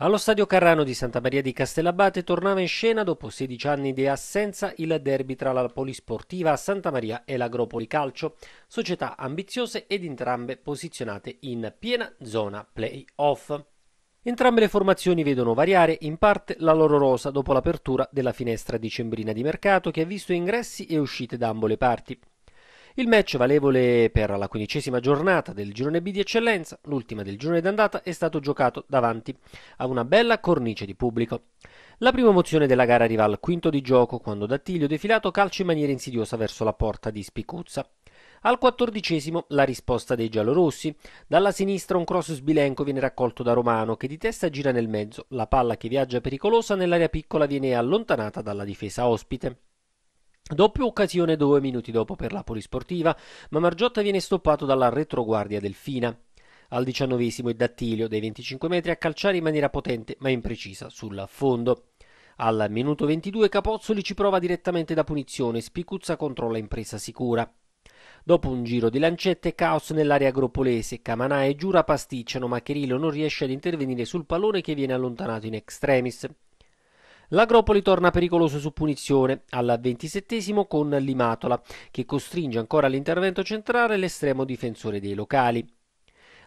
Allo stadio Carrano di Santa Maria di Castellabate tornava in scena dopo 16 anni di assenza il derby tra la Polisportiva Santa Maria e l'Agropoli Calcio, società ambiziose ed entrambe posizionate in piena zona play-off. Entrambe le formazioni vedono variare in parte la loro rosa dopo l'apertura della finestra dicembrina di mercato che ha visto ingressi e uscite da ambo le parti. Il match valevole per la quindicesima giornata del girone B di eccellenza, l'ultima del girone d'andata, è stato giocato davanti a una bella cornice di pubblico. La prima emozione della gara arriva al quinto di gioco quando D'Attilio Defilato calcia in maniera insidiosa verso la porta di Spicuzza. Al quattordicesimo la risposta dei giallorossi. Dalla sinistra un cross sbilenco viene raccolto da Romano che di testa gira nel mezzo. La palla che viaggia pericolosa nell'area piccola viene allontanata dalla difesa ospite. Doppia occasione due minuti dopo per la Polisportiva, ma Margiotta viene stoppato dalla retroguardia del Fina. Al diciannovesimo è Dattilio, dei 25 metri, a calciare in maniera potente ma imprecisa sull'affondo. Al minuto 22 Capozzoli ci prova direttamente da punizione, Spicuzza controlla impresa sicura. Dopo un giro di lancette, caos nell'area agropolese, Camanà e Giura pasticciano ma Cherillo non riesce ad intervenire sul pallone che viene allontanato in extremis. L'Agropoli torna pericoloso su punizione al 27 con Limatola, che costringe ancora all'intervento centrale l'estremo difensore dei locali.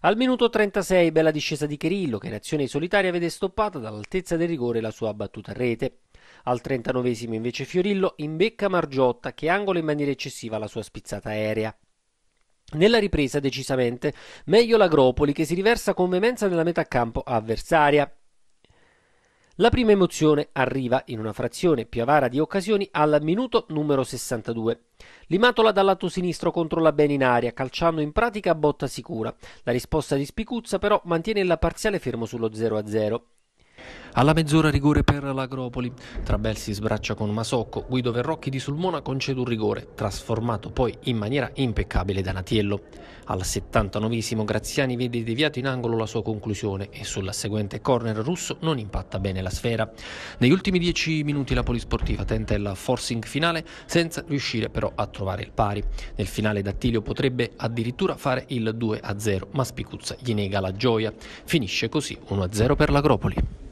Al minuto 36 bella discesa di Cherillo che in azione solitaria vede stoppata dall'altezza del rigore la sua battuta a rete. Al 39 invece Fiorillo imbecca Margiotta che angola in maniera eccessiva la sua spizzata aerea. Nella ripresa decisamente meglio l'Agropoli che si riversa con veemenza nella metà campo avversaria. La prima emozione arriva in una frazione più avara di occasioni al minuto numero 62. Limatola dal lato sinistro controlla bene in aria, calciando in pratica a botta sicura. La risposta di Spicuzza però mantiene la parziale fermo sullo 0-0. Alla mezz'ora rigore per l'Agropoli. Trabelsi sbraccia con Masocco, Guido Verrocchi di Sulmona concede un rigore, trasformato poi in maniera impeccabile da Natiello. Al 79 Graziani vede deviato in angolo la sua conclusione e sul seguente corner russo non impatta bene la sfera. Negli ultimi 10 minuti la Polisportiva tenta il forcing finale senza riuscire però a trovare il pari. Nel finale D'Attilio potrebbe addirittura fare il 2-0 ma Spicuzza gli nega la gioia. Finisce così 1-0 per l'Agropoli.